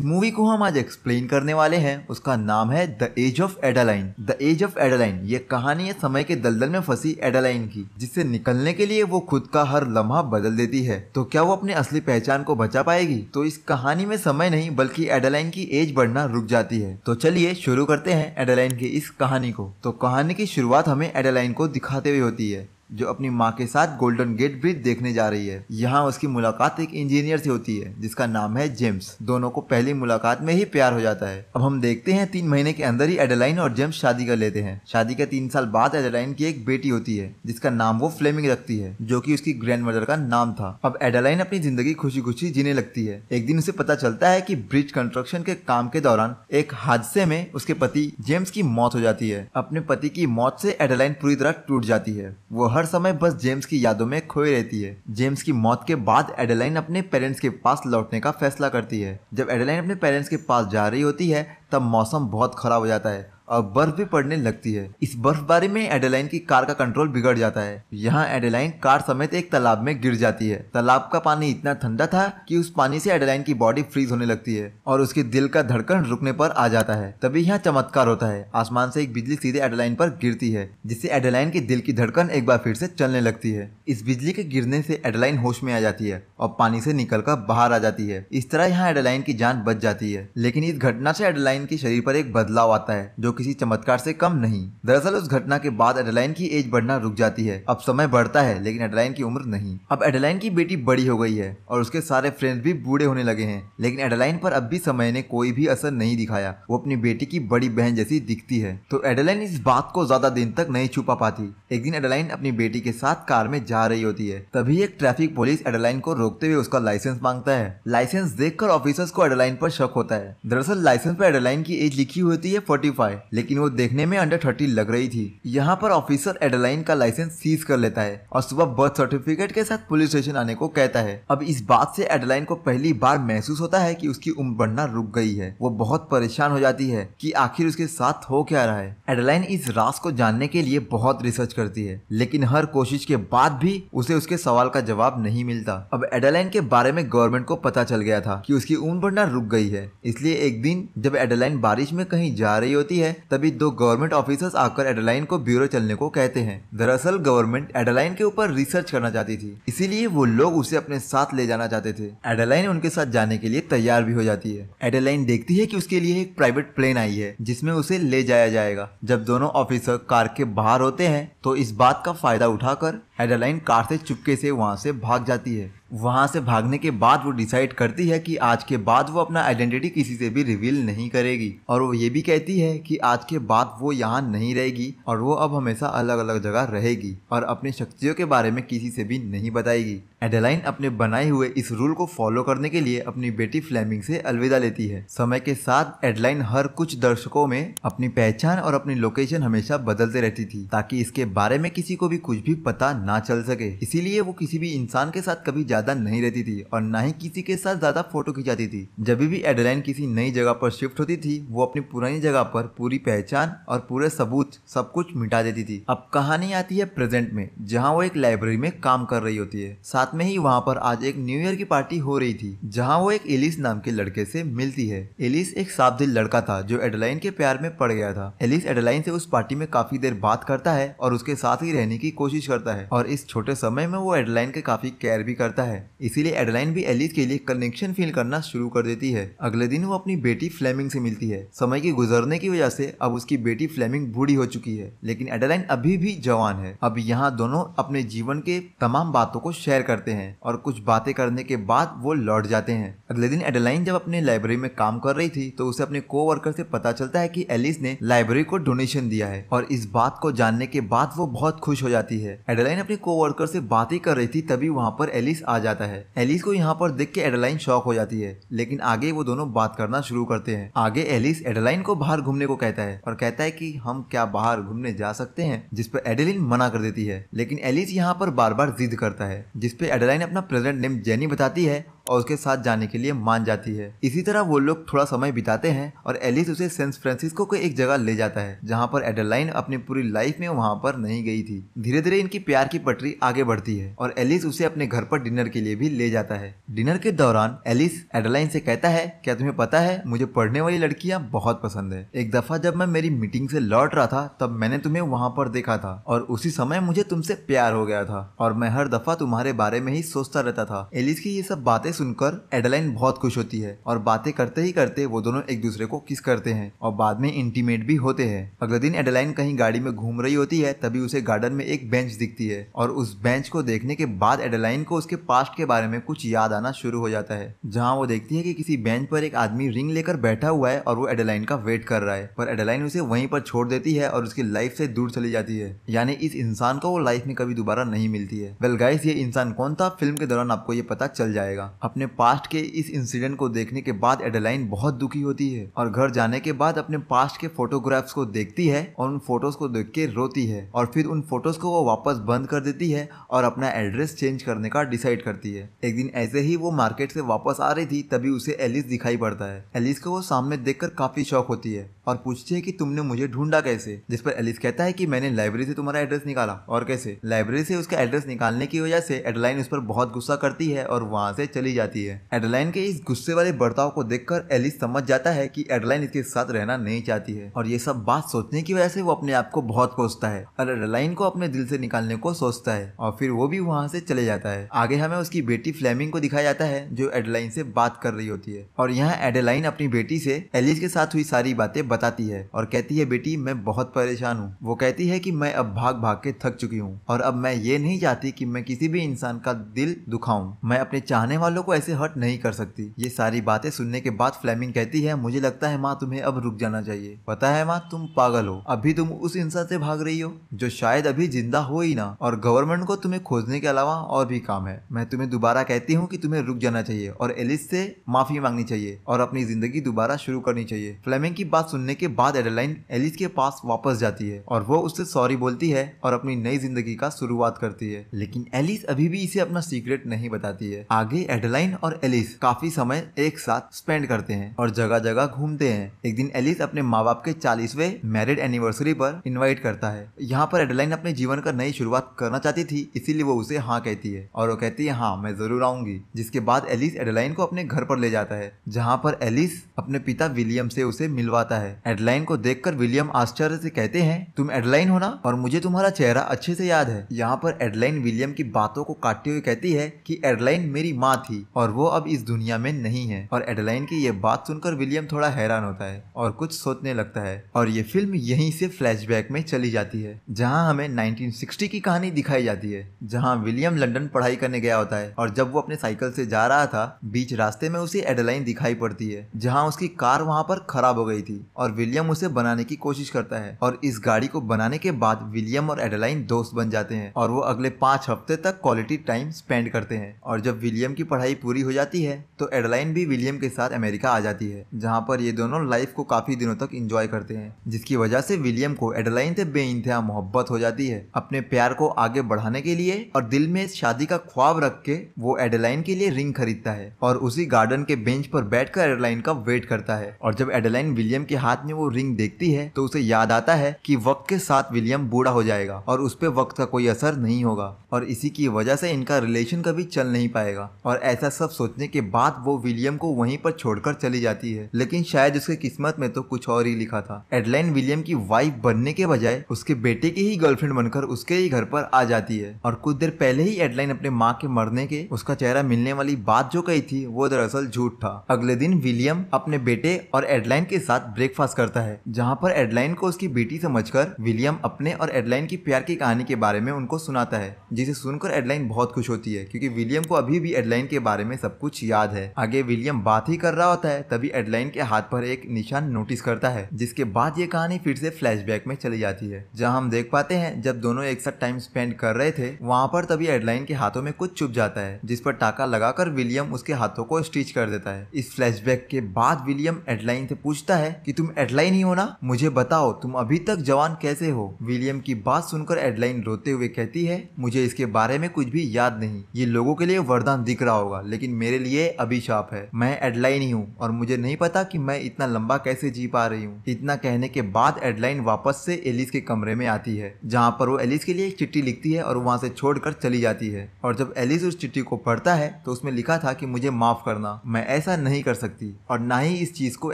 movie को हम आज एक्सप्लेन करने वाले हैं उसका नाम है the age of Adaline the age of Adaline ये कहानी है समय के दलदल में फंसी एडालाइन की जिससे निकलने के लिए वो खुद का हर लम्हा बदल देती है तो क्या वो अपनी असली पहचान को बचा पाएगी तो इस कहानी में समय नहीं बल्कि एडालाइन की एज बढ़ना रुक जाती है तो चलिए शुरू करते हैं एडालाइन की इस कहानी को तो कहानी की शुरुआत हमें एडालाइन को दिखाते हुए होती है जो अपनी माँ के साथ गोल्डन गेट ब्रिज देखने जा रही है यहाँ उसकी मुलाकात एक इंजीनियर से होती है जिसका नाम है जेम्स दोनों को पहली मुलाकात में ही प्यार हो जाता है अब हम देखते हैं तीन महीने के अंदर ही एडेलाइन और जेम्स शादी कर लेते हैं शादी के तीन साल बाद एडेलाइन की एक बेटी होती है जिसका नाम वो फ्लेमिंग रखती है जो की उसकी ग्रैंड मदर का नाम था अब एडेलाइन अपनी जिंदगी खुशी खुशी जीने लगती है एक दिन उसे पता चलता है की ब्रिज कंस्ट्रक्शन के काम के दौरान एक हादसे में उसके पति जेम्स की मौत हो जाती है अपने पति की मौत से एडेलाइन पूरी तरह टूट जाती है वो हर हर समय बस जेम्स की यादों में खोई रहती है जेम्स की मौत के बाद एडेलाइन अपने पेरेंट्स के पास लौटने का फैसला करती है जब एडेलाइन अपने पेरेंट्स के पास जा रही होती है तब मौसम बहुत खराब हो जाता है और बर्फ भी पड़ने लगती है इस बर्फबारी में एडेलाइन की कार का कंट्रोल बिगड़ जाता है यहाँ एडेलाइन कार समेत एक तालाब में गिर जाती है तालाब का पानी इतना ठंडा था कि उस पानी से एडेलाइन की बॉडी फ्रीज होने लगती है और उसके दिल का धड़कन रुकने पर आ जाता है तभी यहाँ चमत्कार होता है आसमान से एक बिजली सीधे एडेलाइन पर गिरती है जिससे एडेलाइन के दिल की धड़कन एक बार फिर से चलने लगती है इस बिजली के गिरने से एडेलाइन होश में आ जाती है और पानी से निकलकर बाहर आ जाती है इस तरह यहाँ एडेलाइन की जान बच जाती है लेकिन इस घटना से एडेलाइन के शरीर पर एक बदलाव आता है जो किसी चमत्कार से कम नहीं दरअसल उस घटना के बाद एडलाइन की एज बढ़ना रुक जाती है अब समय बढ़ता है लेकिन एडलाइन की उम्र नहीं अब एडलाइन की बेटी बड़ी हो गई है और उसके सारे फ्रेंड भी बूढ़े होने लगे हैं लेकिन एडलाइन पर अब भी समय ने कोई भी असर नहीं दिखाया वो अपनी बेटी की बड़ी बहन जैसी दिखती है तो एडलाइन इस बात को ज्यादा दिन तक नहीं छुपा पाती एक दिन एडलाइन अपनी बेटी के साथ कार में जा रही होती है तभी एक ट्रैफिक पुलिस एडलाइन को रोकते हुए उसका लाइसेंस मांगता है लाइसेंस देखकर ऑफिसर्स को एडलाइन पर शक होता है दरअसल लाइसेंस पर एडलाइन की एज लिखी होती है 45 लेकिन वो देखने में अंडर थर्टी लग रही थी यहाँ पर ऑफिसर एडलाइन का लाइसेंस सीज कर लेता है और सुबह बर्थ सर्टिफिकेट के साथ पुलिस स्टेशन आने को कहता है अब इस बात से एडलाइन को पहली बार महसूस होता है कि उसकी उम्र बढ़ना रुक गई है वो बहुत परेशान हो जाती है कि आखिर उसके साथ हो क्या रहा है एडलाइन इस रास को जानने के लिए बहुत रिसर्च करती है लेकिन हर कोशिश के बाद भी उसे उसके सवाल का जवाब नहीं मिलता अब एडलाइन के बारे में गवर्नमेंट को पता चल गया था कि उसकी उम्र बढ़ना रुक गई है इसलिए एक दिन जब एडलाइन बारिश में कहीं जा रही होती है तभी दो गवर्नमेंट ऑफिसर्स आकर एडलाइन को ब्यूरो चलने को कहते हैं दरअसल गवर्नमेंट एडलाइन के ऊपर रिसर्च करना चाहती थी इसीलिए वो लोग उसे अपने साथ ले जाना चाहते थे एडलाइन उनके साथ जाने के लिए तैयार भी हो जाती है एडलाइन देखती है की उसके लिए एक प्राइवेट प्लेन आई है जिसमे उसे ले जाया जाएगा जब दोनों ऑफिसर कार के बाहर होते हैं तो इस बात का फायदा उठाकर एडालाइन कार से चुपके से वहाँ से भाग जाती है वहाँ से भागने के बाद वो डिसाइड करती है कि आज के बाद वो अपना आइडेंटिटी किसी से भी रिवील नहीं करेगी और वो ये भी कहती है कि आज के बाद वो यहाँ नहीं रहेगी और वो अब हमेशा अलग अलग जगह रहेगी और अपनी शक्तियों के बारे में किसी से भी नहीं बताएगी एडेलाइन अपने बनाए हुए इस रूल को फॉलो करने के लिए अपनी बेटी फ्लेमिंग से अलविदा लेती है समय के साथ एडलाइन हर कुछ दर्शकों में अपनी पहचान और अपनी लोकेशन हमेशा बदलते रहती थी ताकि इसके बारे में किसी को भी कुछ भी पता न ना चल सके इसीलिए वो किसी भी इंसान के साथ कभी ज्यादा नहीं रहती थी और ना ही किसी के साथ ज्यादा फोटो खिंचाती थी जब भी एडलाइन किसी नई जगह पर शिफ्ट होती थी वो अपनी पुरानी जगह पर पूरी पहचान और पूरे सबूत सब कुछ मिटा देती थी अब कहानी आती है प्रेजेंट में जहाँ वो एक लाइब्रेरी में काम कर रही होती है साथ में ही वहाँ पर आज एक न्यू ईयर की पार्टी हो रही थी जहाँ वो एक एलिस नाम के लड़के से मिलती है एलिस एक साफ दिल लड़का था जो एडलाइन के प्यार में पड़ गया था एलिस एडलाइन से उस पार्टी में काफी देर बात करता है और उसके साथ ही रहने की कोशिश करता है और इस छोटे समय में वो एडलाइन के काफी केयर भी करता है इसीलिए एडलाइन भी एलिस के लिए कनेक्शन फील करना शुरू कर देती है अगले दिन वो अपनी बेटी फ्लेमिंग से मिलती है समय के गुजरने की वजह से अब उसकी बेटी फ्लेमिंग बूढ़ी हो चुकी है लेकिन एडलाइन अभी भी जवान है अब यहाँ दोनों अपने जीवन के तमाम बातों को शेयर करते हैं और कुछ बातें करने के बाद वो लौट जाते हैं अगले दिन एडलाइन जब अपने लाइब्रेरी में काम कर रही थी तो उसे अपने को वर्कर से पता चलता है की एलिस ने लाइब्रेरी को डोनेशन दिया है और इस बात को जानने के बाद वो बहुत खुश हो जाती है एडलाइन अपने कोवर्कर से बातें कर रही थी तभी वहाँ पर एलिस आ जाता है एलिस को यहाँ पर देख के एडलाइन शॉक हो जाती है लेकिन आगे वो दोनों बात करना शुरू करते हैं आगे एलिस एडलाइन को बाहर घूमने को कहता है और कहता है की हम क्या बाहर घूमने जा सकते हैं जिसपे एडेलिन मना कर देती है लेकिन एलिस यहाँ पर बार बार जिद करता है जिसपे एडलाइन अपना प्रेजेंट नेम जेनी बताती है और उसके साथ जाने के लिए मान जाती है इसी तरह वो लोग थोड़ा समय बिताते हैं और एलिस उसे सेंट फ्रांसिस्को को एक जगह ले जाता है जहाँ पर एडेलाइन अपनी पूरी लाइफ में वहाँ पर नहीं गई थी धीरे धीरे इनकी प्यार की पटरी आगे बढ़ती है और एलिस उसे अपने घर पर डिनर के लिए भी ले जाता है डिनर के दौरान एलिस एडेलाइन से कहता है क्या तुम्हें पता है मुझे पढ़ने वाली लड़कियाँ बहुत पसंद है एक दफा जब मैं मेरी मीटिंग से लौट रहा था तब मैंने तुम्हें वहाँ पर देखा था और उसी समय मुझे तुमसे प्यार हो गया था और मैं हर दफा तुम्हारे बारे में ही सोचता रहता था एलिस की ये सब बातें बातें सुनकर एडलाइन बहुत खुश होती है और बातें करते ही करते वो दोनों एक दूसरे को किस करते हैं और बाद में इंटीमेट भी होते हैं अगले दिन एडलाइन कहीं गाड़ी में घूम रही होती है तभी उसे गार्डन में एक बेंच दिखती है और उस बेंच को देखने के बाद एडलाइन को उसके पास्ट के बारे में कुछ याद आना शुरू हो जाता है जहाँ वो देखती है कि किसी बेंच पर एक आदमी रिंग लेकर बैठा हुआ है और वो एडलाइन का वेट कर रहा है पर एडलाइन उसे वहीं पर छोड़ देती है और उसकी लाइफ से दूर चली जाती है यानी इस इंसान को वो लाइफ में कभी दोबारा नहीं मिलती है वेल गाइस ये इंसान कौन था फिल्म के दौरान आपको ये पता चल जाएगा अपने पास्ट के इस इंसिडेंट को देखने के बाद एडलाइन बहुत दुखी होती है और घर जाने के बाद अपने पास्ट के फोटोग्राफ्स को देखती है और उन फोटोज को देख के रोती है और फिर उन फोटोज को वो वापस बंद कर देती है और अपना एड्रेस चेंज करने का डिसाइड करती है एक दिन ऐसे ही वो मार्केट से वापस आ रही थी तभी उसे एलिस दिखाई पड़ता है एलिस को वो सामने कर काफी शौक होती है और पूछती है की तुमने मुझे ढूंढा कैसे जिस पर एलिस कहता है की मैंने लाइब्रेरी से तुम्हारा एड्रेस निकाला और कैसे लाइब्रेरी से उसका एड्रेस निकालने की वजह से एडलाइन उस पर बहुत गुस्सा करती है और वहां से चली चली जाती है एडलाइन के इस गुस्से वाले बर्ताव को देखकर एलिस समझ जाता है कि एडलाइन इसके साथ रहना नहीं चाहती है और ये सब बात सोचने की वजह से वो अपने आप को बहुत कोसता है और एडलाइन को अपने दिल से निकालने को सोचता है और फिर वो भी वहाँ से चले जाता है आगे हमें उसकी बेटी फ्लेमिंग को दिखाया जाता है जो एडलाइन से बात कर रही होती है और यहाँ एडेलाइन अपनी बेटी से एलिस के साथ हुई सारी बातें बताती है और कहती है बेटी मैं बहुत परेशान हूँ वो कहती है की मैं अब भाग भाग के थक चुकी हूँ और अब मैं ये नहीं चाहती की मैं किसी भी इंसान का दिल दुखाऊ मैं अपने चाहने वालों वालों को ऐसे हर्ट नहीं कर सकती ये सारी बातें सुनने के बाद फ्लेमिंग कहती है मुझे लगता है माँ तुम्हें अब रुक जाना चाहिए पता है माँ तुम पागल हो अभी तुम उस इंसान से भाग रही हो जो शायद अभी जिंदा हो ही ना और गवर्नमेंट को तुम्हें खोजने के अलावा और भी काम है मैं तुम्हें दोबारा कहती हूँ कि तुम्हें रुक जाना चाहिए और एलिस से माफी मांगनी चाहिए और अपनी जिंदगी दोबारा शुरू करनी चाहिए फ्लेमिंग की बात सुनने के बाद एडेलाइन एलिस के पास वापस जाती है और वो उससे सॉरी बोलती है और अपनी नई जिंदगी का शुरुआत करती है लेकिन एलिस अभी भी इसे अपना सीक्रेट नहीं बताती है आगे एडलाइन और एलिस काफी समय एक साथ स्पेंड करते हैं और जगह जगह घूमते हैं एक दिन एलिस अपने माँ बाप के चालीसवे मैरिड एनिवर्सरी पर इन्वाइट करता है यहाँ पर एडलाइन अपने जीवन का नई शुरुआत करना चाहती थी इसीलिए वो उसे हाँ कहती है और वो कहती है हाँ मैं जरूर आऊंगी जिसके बाद एलिस एडलाइन को अपने घर पर ले जाता है जहाँ पर एलिस अपने पिता विलियम से उसे मिलवाता है एडलाइन को देख विलियम आश्चर्य से कहते हैं तुम एडलाइन हो ना और मुझे तुम्हारा चेहरा अच्छे से याद है यहाँ पर एडलाइन विलियम की बातों को काटते हुए कहती है की एडलाइन मेरी माँ थी और वो अब इस दुनिया में नहीं है और एडलाइन की ये बात सुनकर विलियम थोड़ा हैरान होता है और कुछ सोचने लगता है और ये फिल्म यहीं से फ्लैशबैक में चली जाती है जहाँ हमें 1960 की कहानी दिखाई जाती है जहाँ विलियम लंदन पढ़ाई करने गया होता है और जब वो अपने साइकिल से जा रहा था बीच रास्ते में उसे एडलाइन दिखाई पड़ती है जहाँ उसकी कार वहाँ पर खराब हो गई थी और विलियम उसे बनाने की कोशिश करता है और इस गाड़ी को बनाने के बाद विलियम और एडलाइन दोस्त बन जाते हैं और वो अगले पांच हफ्ते तक क्वालिटी टाइम स्पेंड करते हैं और जब विलियम की पढ़ाई पढ़ाई पूरी हो जाती है तो एडलाइन भी विलियम के साथ अमेरिका आ जाती है जहाँ पर ये दोनों लाइफ को काफी दिनों तक इंजॉय करते हैं जिसकी वजह से विलियम को एडलाइन से बेइंतहा मोहब्बत हो जाती है अपने प्यार को आगे बढ़ाने के लिए और दिल में शादी का ख्वाब रख के वो एडलाइन के लिए रिंग खरीदता है और उसी गार्डन के बेंच पर बैठ कर एडलाइन का वेट करता है और जब एडलाइन विलियम के हाथ में वो रिंग देखती है तो उसे याद आता है की वक्त के साथ विलियम बूढ़ा हो जाएगा और उस पर वक्त का कोई असर नहीं होगा और इसी की वजह से इनका रिलेशन कभी चल नहीं पाएगा और ऐसे ऐसा सब सोचने के बाद वो विलियम को वहीं पर छोड़कर चली जाती है लेकिन शायद उसके किस्मत में तो कुछ और ही लिखा था एडलाइन विलियम की वाइफ बनने के बजाय उसके बेटे की ही गर्लफ्रेंड बनकर उसके ही घर पर आ जाती है और कुछ देर पहले ही एडलाइन अपने माँ के मरने के उसका चेहरा मिलने वाली बात जो कही थी वो दरअसल झूठ था अगले दिन विलियम अपने बेटे और एडलाइन के साथ ब्रेकफास्ट करता है जहाँ पर एडलाइन को उसकी बेटी समझकर विलियम अपने और एडलाइन की प्यार की कहानी के बारे में उनको सुनाता है जिसे सुनकर एडलाइन बहुत खुश होती है क्योंकि विलियम को अभी भी एडलाइन के बारे बारे में सब कुछ याद है आगे विलियम बात ही कर रहा होता है तभी एडलाइन के हाथ पर एक निशान नोटिस करता है जिसके बाद ये कहानी फिर से फ्लैशबैक में चली जाती है जहाँ हम देख पाते हैं जब दोनों एक साथ टाइम स्पेंड कर रहे थे वहाँ पर तभी एडलाइन के हाथों में कुछ चुप जाता है जिस पर टाका लगाकर विलियम उसके हाथों को स्टिच कर देता है इस फ्लैशबैक के बाद विलियम एडलाइन से पूछता है कि तुम एडलाइन ही हो ना मुझे बताओ तुम अभी तक जवान कैसे हो विलियम की बात सुनकर एडलाइन रोते हुए कहती है मुझे इसके बारे में कुछ भी याद नहीं ये लोगों के लिए वरदान दिख रहा होगा होगा लेकिन मेरे लिए अभिशाप है मैं एडलाइन ही हूँ और मुझे नहीं पता कि मैं इतना लंबा कैसे जी पा रही हूँ इतना कहने के बाद एडलाइन वापस से एलिस के कमरे में आती है जहाँ पर वो एलिस के लिए एक चिट्ठी लिखती है और वहाँ से छोड़कर चली जाती है और जब एलिस उस चिट्ठी को पढ़ता है तो उसमें लिखा था कि मुझे माफ करना मैं ऐसा नहीं कर सकती और ना ही इस चीज को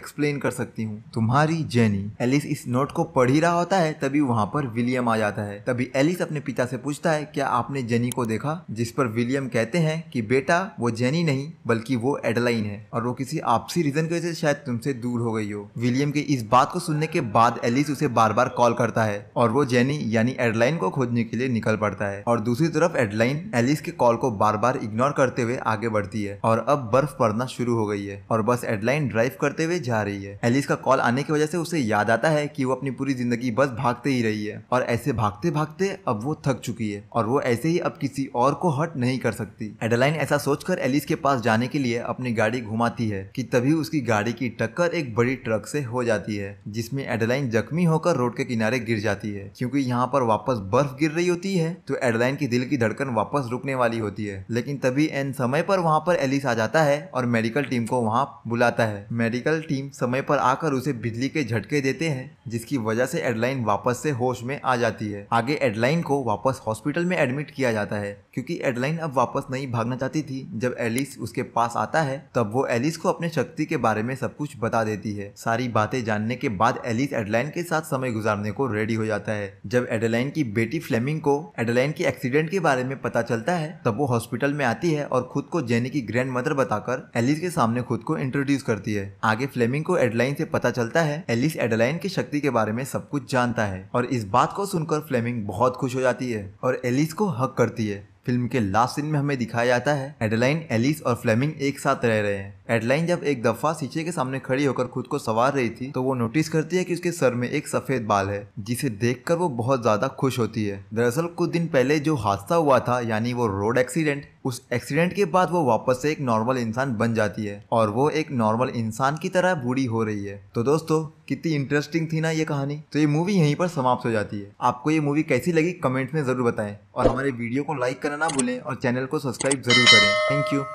एक्सप्लेन कर सकती हूँ तुम्हारी जेनी एलिस इस नोट को पढ़ ही रहा होता है तभी वहाँ पर विलियम आ जाता है तभी एलिस अपने पिता से पूछता है क्या आपने जेनी को देखा जिस पर विलियम कहते हैं कि बेटा वो जेनी नहीं बल्कि वो एडलाइन है और वो किसी आपसी रीजन की वजह से शायद तुमसे दूर हो गई हो विलियम के इस बात को सुनने के बाद एलिस उसे बार बार कॉल करता है और वो जेनी यानी एडलाइन को खोजने के लिए निकल पड़ता है और दूसरी तरफ एडलाइन एलिस के कॉल को बार बार इग्नोर करते हुए आगे बढ़ती है और अब बर्फ पड़ना शुरू हो गई है और बस एडलाइन ड्राइव करते हुए जा रही है एलिस का कॉल आने की वजह से उसे याद आता है कि वो अपनी पूरी जिंदगी बस भागते ही रही है और ऐसे भागते भागते अब वो थक चुकी है और वो ऐसे ही अब किसी और को हट नहीं कर सकती एडलाइन ऐसा सोच लूसर एलिस के पास जाने के लिए अपनी गाड़ी घुमाती है कि तभी उसकी गाड़ी की टक्कर एक बड़ी ट्रक से हो जाती है जिसमें एडलाइन जख्मी होकर रोड के किनारे गिर जाती है क्योंकि यहाँ पर वापस बर्फ गिर रही होती है तो एडलाइन की दिल की धड़कन वापस रुकने वाली होती है लेकिन तभी एन समय पर वहाँ पर एलिस आ जाता है और मेडिकल टीम को वहाँ बुलाता है मेडिकल टीम समय पर आकर उसे बिजली के झटके देते हैं जिसकी वजह से एडलाइन वापस से होश में आ जाती है आगे एडलाइन को वापस हॉस्पिटल में एडमिट किया जाता है क्योंकि एडलाइन अब वापस नहीं भागना चाहती थी जब एलिस उसके पास आता है तब वो एलिस को अपने शक्ति के बारे में सब कुछ बता देती है सारी बातें जानने के बाद एलिस एडलाइन के साथ समय गुजारने को रेडी हो जाता है जब एडलाइन की बेटी फ्लेमिंग को एडलाइन के एक्सीडेंट के बारे में पता चलता है तब वो हॉस्पिटल में आती है और खुद को जेनी की ग्रैंड मदर बताकर एलिस के सामने खुद को इंट्रोड्यूस करती है आगे फ्लेमिंग को एडलाइन से पता चलता है एलिस एडलाइन की शक्ति के बारे में सब कुछ जानता है और इस बात को सुनकर फ्लेमिंग बहुत खुश हो जाती है और एलिस को हक करती है फिल्म के लास्ट सीन में हमें दिखाया जाता है एडलाइन एलिस और फ्लेमिंग एक साथ रह रहे हैं एडलाइन जब एक दफा शीशे के सामने खड़ी होकर खुद को सवार रही थी तो वो नोटिस करती है कि उसके सर में एक सफेद बाल है जिसे देखकर वो बहुत ज्यादा खुश होती है दरअसल कुछ दिन पहले जो हादसा हुआ था यानी वो रोड एक्सीडेंट उस एक्सीडेंट के बाद वो वापस से एक नॉर्मल इंसान बन जाती है और वो एक नॉर्मल इंसान की तरह बूढ़ी हो रही है तो दोस्तों कितनी इंटरेस्टिंग थी ना ये कहानी तो ये मूवी यहीं पर समाप्त हो जाती है आपको ये मूवी कैसी लगी कमेंट में ज़रूर बताएं और हमारे वीडियो को लाइक करना ना भूलें और चैनल को सब्सक्राइब ज़रूर करें थैंक यू